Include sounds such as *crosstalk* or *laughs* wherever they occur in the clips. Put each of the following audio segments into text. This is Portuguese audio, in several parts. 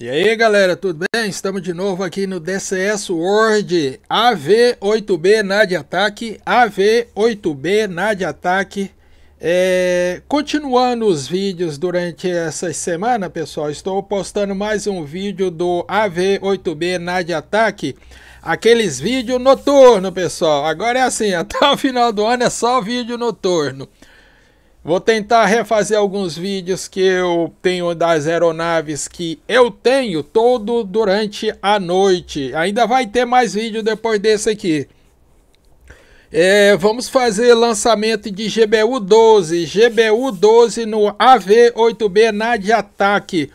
E aí galera, tudo bem? Estamos de novo aqui no DCS World AV8B NAD Ataque, AV8B NAD Ataque. É... Continuando os vídeos durante essa semana, pessoal, estou postando mais um vídeo do AV8B NAD Ataque. Aqueles vídeos noturno, pessoal. Agora é assim, *laughs* até o final do ano é só vídeo noturno. Vou tentar refazer alguns vídeos que eu tenho das aeronaves que eu tenho todo durante a noite. Ainda vai ter mais vídeo depois desse aqui. É, vamos fazer lançamento de GBU-12, GBU-12 no AV-8B NAD Ataque.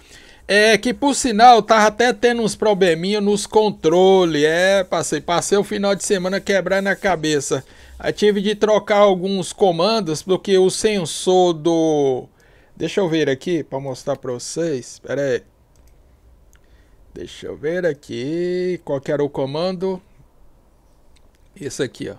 É que por sinal tava até tendo uns probleminhas nos controles. É, passei, passei o final de semana quebrando a cabeça. Eu tive de trocar alguns comandos, porque o sensor do... Deixa eu ver aqui para mostrar para vocês. Pera aí. Deixa eu ver aqui. Qual que era o comando? Esse aqui, ó.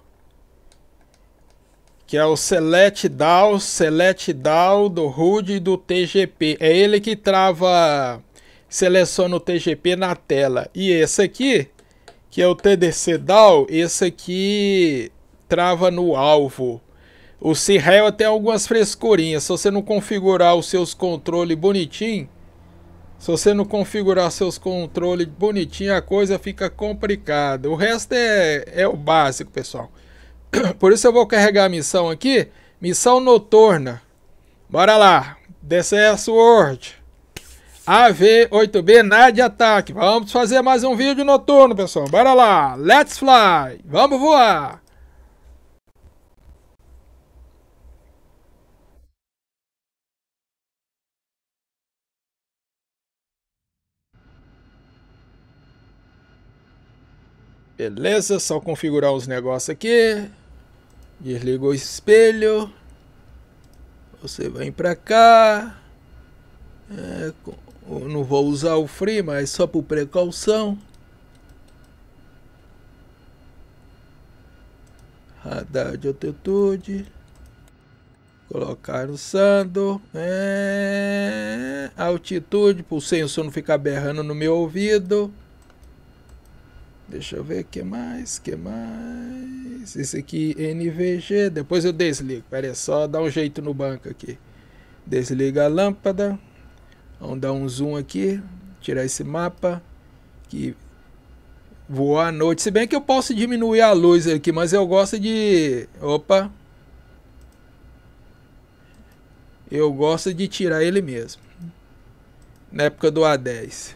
Que é o select DAO, select DAO do HUD e do TGP. É ele que trava, seleciona o TGP na tela. E esse aqui, que é o TDC DAO, esse aqui trava no alvo. O Sirrel tem algumas frescurinhas. Se você não configurar os seus controles bonitinho, se você não configurar seus controles bonitinho, a coisa fica complicada. O resto é, é o básico, pessoal. *coughs* Por isso eu vou carregar a missão aqui. Missão noturna. Bora lá. DCS World. AV-8B, nada de ataque. Vamos fazer mais um vídeo noturno, pessoal. Bora lá. Let's fly. Vamos voar. Beleza, só configurar os negócios aqui. Desligou o espelho. Você vem pra cá. É, não vou usar o free, mas só por precaução. Radar de altitude. Colocar o sando. É, altitude, para o sensor não ficar berrando no meu ouvido. Deixa eu ver o que mais, que mais. Esse aqui, NVG. Depois eu desligo. Pera aí, só dá um jeito no banco aqui. Desliga a lâmpada. Vamos dar um zoom aqui. Tirar esse mapa. Que voar à noite. Se bem que eu posso diminuir a luz aqui, mas eu gosto de... Opa! Eu gosto de tirar ele mesmo. Na época do A10.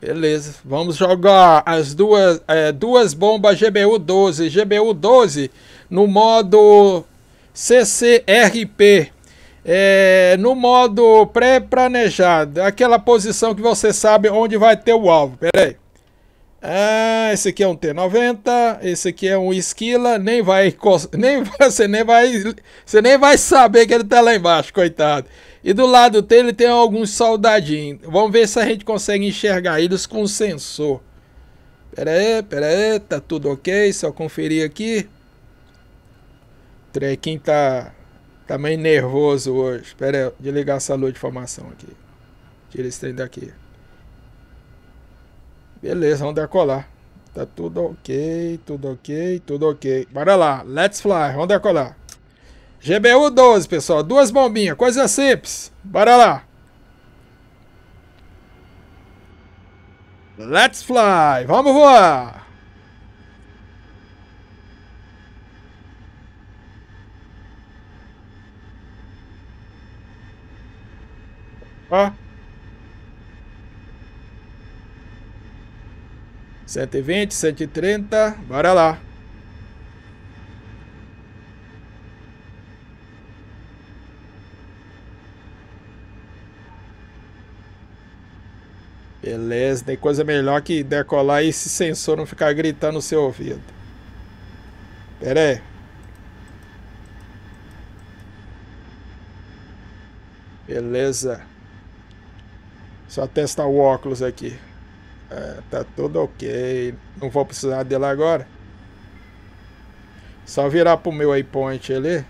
Beleza, vamos jogar as duas, é, duas bombas GBU-12, GBU-12 no modo CCRP, é, no modo pré-planejado, aquela posição que você sabe onde vai ter o alvo, peraí. Ah, esse aqui é um T90, esse aqui é um esquila, nem vai, *laughs* nem, você nem vai, você nem vai saber que ele tá lá embaixo, coitado. E do lado dele tem alguns soldadinhos. Vamos ver se a gente consegue enxergar eles com sensor. Pera aí, pera aí, tá tudo ok, só conferir aqui. O trequinho tá, tá meio nervoso hoje. Pera aí, deixa ligar essa luz de formação aqui. Tira esse trem daqui. Beleza, vamos decolar. Tá tudo ok, tudo ok, tudo ok. Bora lá, let's fly, vamos decolar. GBU 12, pessoal. Duas bombinhas, coisa simples. Bora lá. Let's fly. Vamos voar. Ó. 120, 130. Bora lá. Beleza, tem coisa melhor que decolar e esse sensor não ficar gritando no seu ouvido. Pera aí. Beleza. Só testar o óculos aqui. É, tá tudo ok. Não vou precisar dele agora. Só virar pro meu waypoint ali.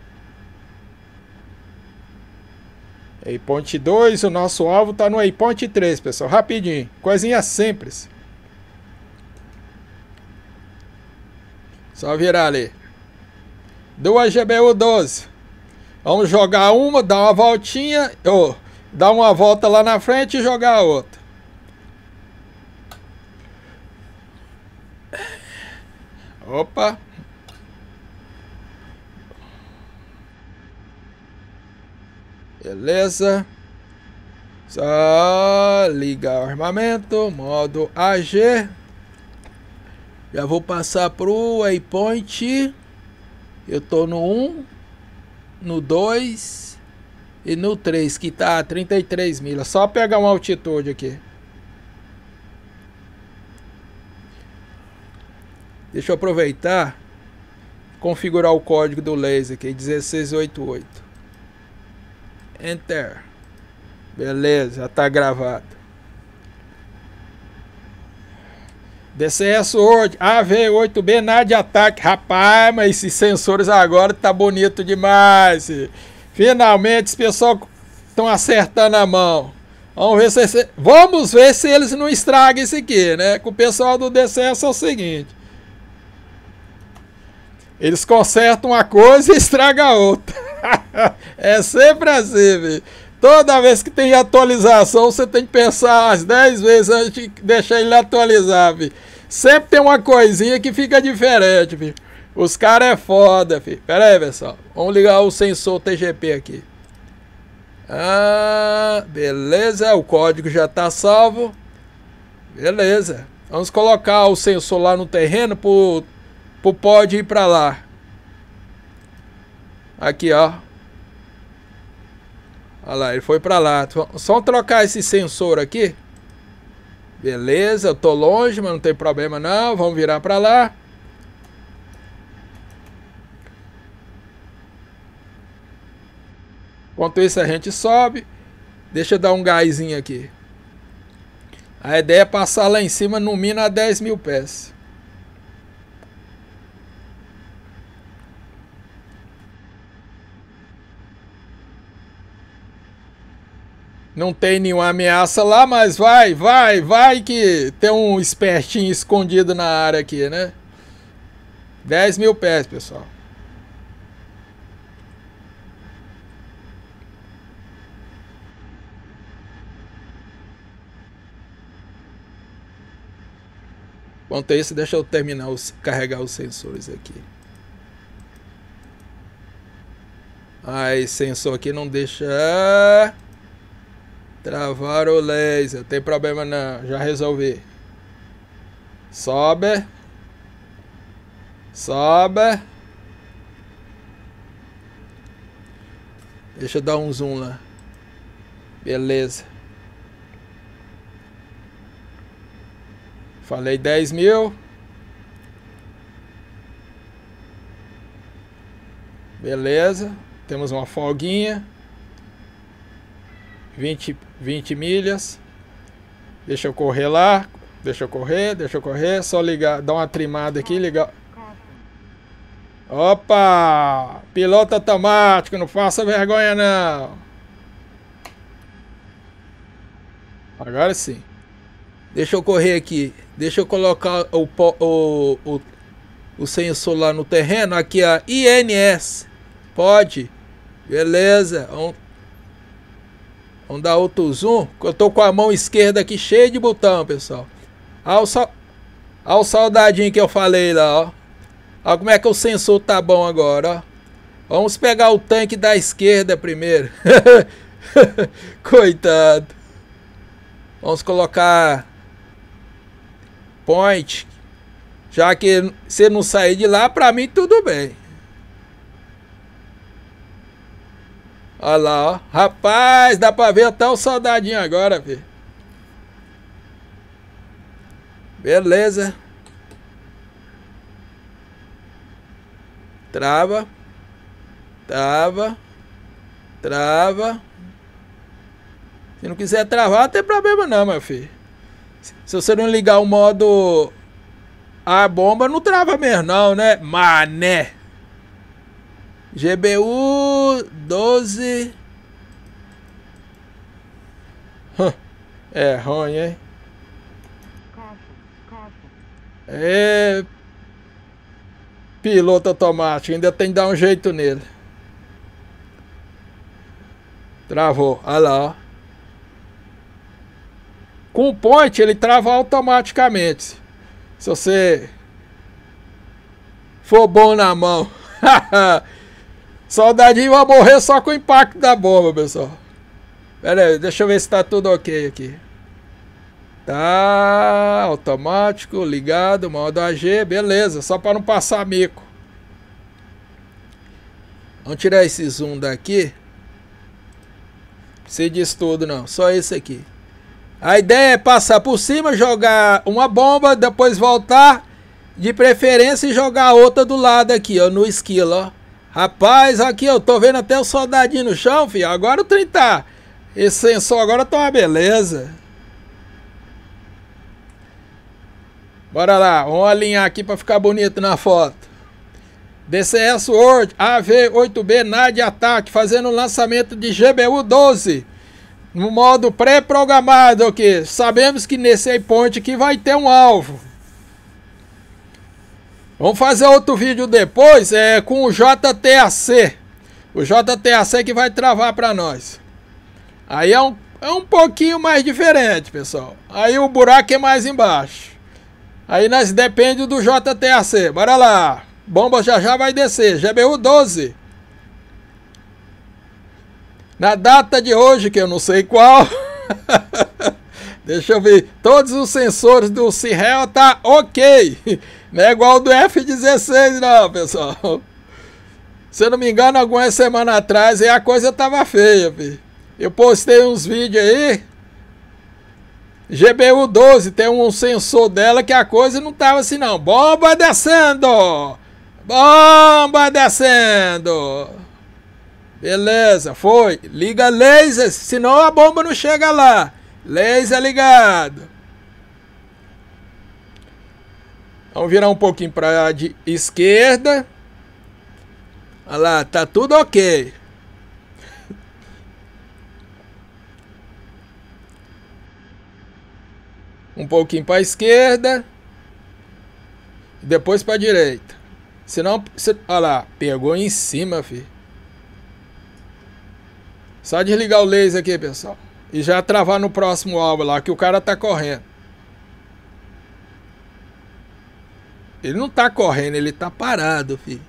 Waypoint 2, o nosso alvo está no Waypoint 3, pessoal. Rapidinho, coisinha simples. Só virar ali. Duas GBU 12. Vamos jogar uma, dar uma voltinha, ou dar uma volta lá na frente e jogar a outra. Opa! Beleza. Só ligar o armamento, modo AG. Já vou passar pro waypoint. Eu tô no 1, no 2 e no 3, que tá a 33 milhas. Só pegar uma altitude aqui. Deixa eu aproveitar configurar o código do laser aqui, 1688. Enter. Beleza, já tá gravado. DCS hoje AV8B nada de ataque. Rapaz, mas esses sensores agora tá bonito demais. Finalmente, os pessoal estão acertando a mão. Vamos ver, se, vamos ver se eles não estragam isso aqui, né? Com o pessoal do DCS é o seguinte. Eles consertam uma coisa e estragam a outra. *laughs* É sempre assim, velho. Toda vez que tem atualização, você tem que pensar umas 10 vezes antes de deixar ele atualizar, filho. Sempre tem uma coisinha que fica diferente, vi. Os caras é foda, vi. Pera aí, pessoal. Vamos ligar o sensor TGP aqui. Ah, beleza. O código já tá salvo. Beleza. Vamos colocar o sensor lá no terreno pro, pro pod ir pra lá. Aqui, ó. Olha lá, ele foi para lá. Só trocar esse sensor aqui. Beleza, eu tô longe, mas não tem problema não. Vamos virar para lá. Enquanto isso a gente sobe. Deixa eu dar um gásinho aqui. A ideia é passar lá em cima no mínimo a 10 mil pés. Não tem nenhuma ameaça lá, mas vai, vai, vai que tem um espertinho escondido na área aqui, né? 10 mil pés, pessoal. Enquanto isso, deixa eu terminar, os, carregar os sensores aqui. Ai, sensor aqui não deixa... Travaram o laser, tem problema não, já resolvi. Sobe. Sobe. Deixa eu dar um zoom lá. Beleza. Falei 10 mil. Beleza. Temos uma folguinha. 20, 20 milhas. Deixa eu correr lá. Deixa eu correr, deixa eu correr. Só ligar, dar uma trimada aqui, ligar. Opa! Piloto automático, não faça vergonha não. Agora sim. Deixa eu correr aqui. Deixa eu colocar o, o, o, o sensor lá no terreno. Aqui a INS. Pode. Beleza. Vamos Vamos dar outro zoom. Eu tô com a mão esquerda aqui cheia de botão, pessoal. Olha o, Olha o soldadinho que eu falei lá, ó. Olha como é que o sensor tá bom agora, ó. Vamos pegar o tanque da esquerda primeiro. *laughs* Coitado. Vamos colocar... Point. Já que se não sair de lá, pra mim tudo bem. Olha lá, ó. Rapaz, dá pra ver até o soldadinho agora, filho. Beleza. Trava. Trava. Trava. Se não quiser travar, não tem problema não, meu filho. Se você não ligar o modo a bomba, não trava mesmo não, né? Mané. GBU 12. É ruim, hein? É. Piloto automático, ainda tem que dar um jeito nele. Travou, olha lá, ó. Com o point ele trava automaticamente. Se você for bom na mão. *laughs* Soldadinho vai morrer só com o impacto da bomba, pessoal. Pera aí, deixa eu ver se tá tudo ok aqui. Tá, automático, ligado, modo AG, beleza, só para não passar mico. Vamos tirar esse zoom daqui. Não diz tudo não, só esse aqui. A ideia é passar por cima, jogar uma bomba, depois voltar, de preferência e jogar outra do lado aqui, ó, no esquilo, ó. Rapaz, aqui eu tô vendo até o soldadinho no chão, filho. Agora o 30. Tá Esse sensor agora tá uma beleza. Bora lá, vamos alinhar aqui para ficar bonito na foto. DCS World AV8B NAD ataque fazendo o lançamento de GBU-12 no modo pré-programado aqui. Sabemos que nesse point aqui vai ter um alvo. Vamos fazer outro vídeo depois é, com o JTAC. O JTAC que vai travar para nós. Aí é um, é um pouquinho mais diferente, pessoal. Aí o buraco é mais embaixo. Aí nós depende do JTAC. Bora lá. Bomba já já vai descer. GBU 12. Na data de hoje, que eu não sei qual. *laughs* Deixa eu ver. Todos os sensores do Cirrel tá ok. *laughs* Não é igual do F-16 não, pessoal. *laughs* Se eu não me engano, algumas semanas atrás a coisa tava feia, vi. Eu postei uns vídeos aí. GBU 12 tem um sensor dela que a coisa não tava assim não. Bomba descendo! Bomba descendo! Beleza, foi. Liga laser, senão a bomba não chega lá. Laser ligado. Vamos virar um pouquinho para de esquerda. Olha lá, tá tudo ok. Um pouquinho para a esquerda. Depois para a direita. Senão, se, olha lá, pegou em cima, filho. Só desligar o laser aqui, pessoal. E já travar no próximo alvo lá, que o cara tá correndo. Ele não tá correndo, ele tá parado, filho.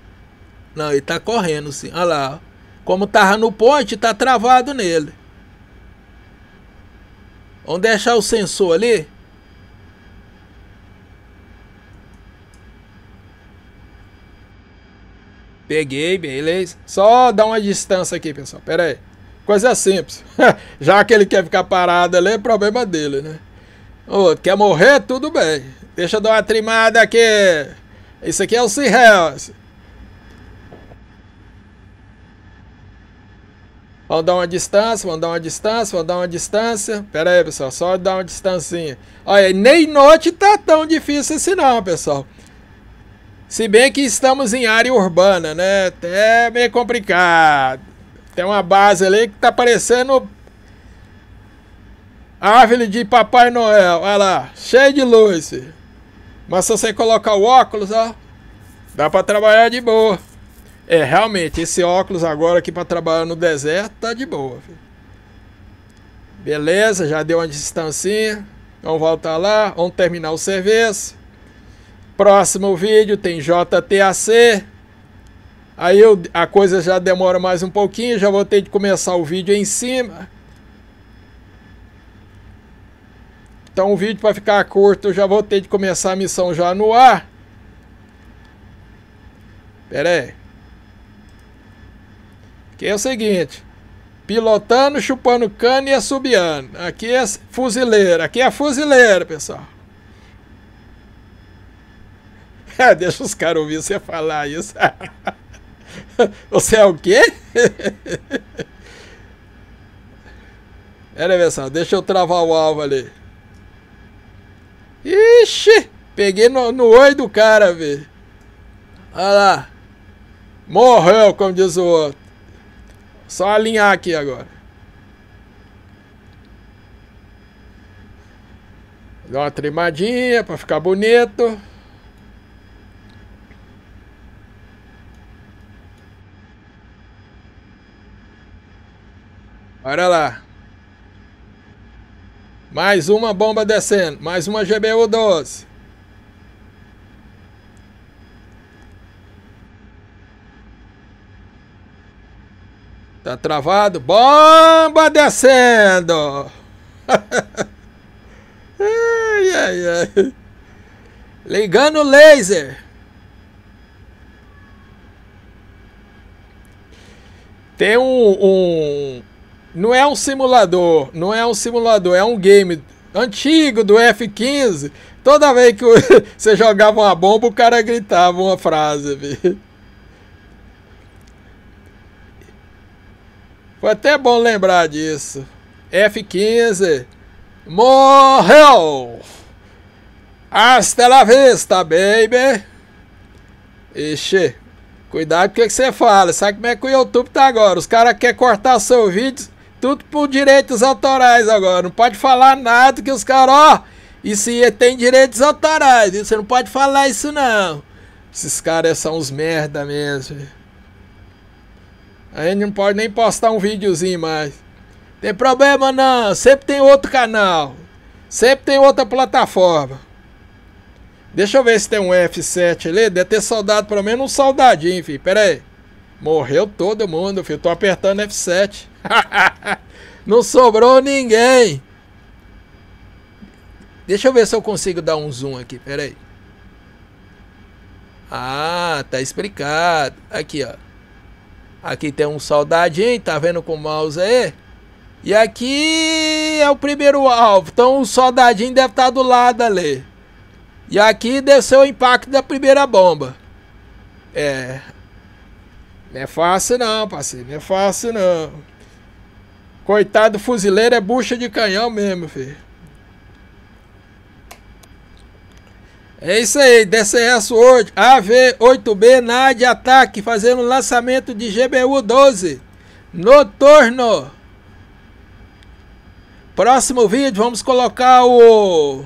Não, ele tá correndo sim. Olha lá. Como tava no ponte, tá travado nele. Vamos deixar é o sensor ali. Peguei, beleza. Só dá uma distância aqui, pessoal. Pera aí. Coisa simples. *laughs* Já que ele quer ficar parado ali, é problema dele, né? Oh, quer morrer? Tudo bem. Deixa eu dar uma trimada aqui. Isso aqui é o Cirrel. Vamos dar uma distância, vamos dar uma distância, vamos dar uma distância. Pera aí, pessoal, só dar uma distancinha. Olha, nem noite tá tão difícil assim não, pessoal. Se bem que estamos em área urbana, né? É meio complicado. Tem uma base ali que tá parecendo árvore de Papai Noel. Olha lá, cheio de luz. Filho. Mas se você colocar o óculos, ó, dá para trabalhar de boa. É, realmente, esse óculos agora aqui para trabalhar no deserto tá de boa. Filho. Beleza, já deu uma distancinha. Vamos voltar lá, vamos terminar o serviço. Próximo vídeo tem JTAC. Aí eu, a coisa já demora mais um pouquinho, já vou ter de começar o vídeo em cima. Então o vídeo para ficar curto, eu já vou ter de começar a missão já no ar. Pera aí. Que é o seguinte. Pilotando, chupando cano e assobiando. Aqui é fuzileira. Aqui é fuzileira, pessoal. *laughs* Deixa os caras ouvir você falar isso. *laughs* *laughs* Você é o quê? Pera aí, Deixa eu travar o alvo ali. Ixi! Peguei no, no oi do cara, velho. Olha lá. Morreu, como diz o outro. Só alinhar aqui agora. Dá uma trimadinha pra ficar bonito. Olha lá. Mais uma bomba descendo. Mais uma GBU-12. Tá travado. Bomba descendo. *laughs* ai, ai, ai. Ligando o laser. Tem um, um, não é um simulador, não é um simulador, é um game antigo do F-15. Toda vez que *laughs* você jogava uma bomba, o cara gritava uma frase. Viu? Foi até bom lembrar disso. F-15 morreu! Hasta la vista, baby! Ixi, cuidado com o que você fala. Sabe como é que o YouTube tá agora? Os caras querem cortar seu vídeo tudo por direitos autorais agora. Não pode falar nada que os caras, ó. Isso tem direitos autorais. Você não pode falar isso não. Esses caras são uns merda mesmo. A gente não pode nem postar um videozinho mais. Tem problema não. Sempre tem outro canal. Sempre tem outra plataforma. Deixa eu ver se tem um F7 ali. Deve ter soldado pelo menos um soldadinho, filho. Pera aí. Morreu todo mundo, filho. Tô apertando F7. *laughs* Não sobrou ninguém. Deixa eu ver se eu consigo dar um zoom aqui. Pera aí. Ah, tá explicado. Aqui, ó. Aqui tem um soldadinho, tá vendo com o mouse aí? E aqui é o primeiro alvo. Então o soldadinho deve estar tá do lado ali. E aqui desceu o impacto da primeira bomba. É, não é fácil não, parceiro, não é fácil não. Coitado fuzileiro é bucha de canhão mesmo, filho. É isso aí, DCS hoje, AV8B na de ataque, fazendo lançamento de GBU-12, noturno. Próximo vídeo, vamos colocar o...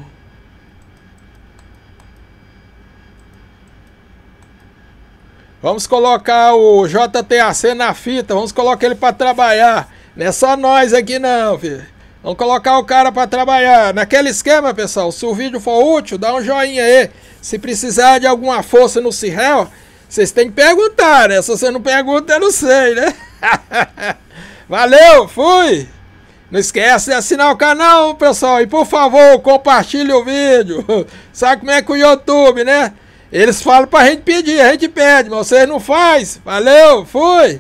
Vamos colocar o JTAC na fita, vamos colocar ele para trabalhar. Não é só nós aqui não, filho. Vamos colocar o cara para trabalhar. Naquele esquema, pessoal, se o vídeo for útil, dá um joinha aí. Se precisar de alguma força no cirral, vocês têm que perguntar, né? Se você não pergunta, eu não sei, né? *laughs* Valeu, fui! Não esquece de assinar o canal, pessoal. E por favor, compartilhe o vídeo. *laughs* Sabe como é que o YouTube, né? Eles falam pra gente pedir, a gente pede, mas vocês não faz. Valeu, fui!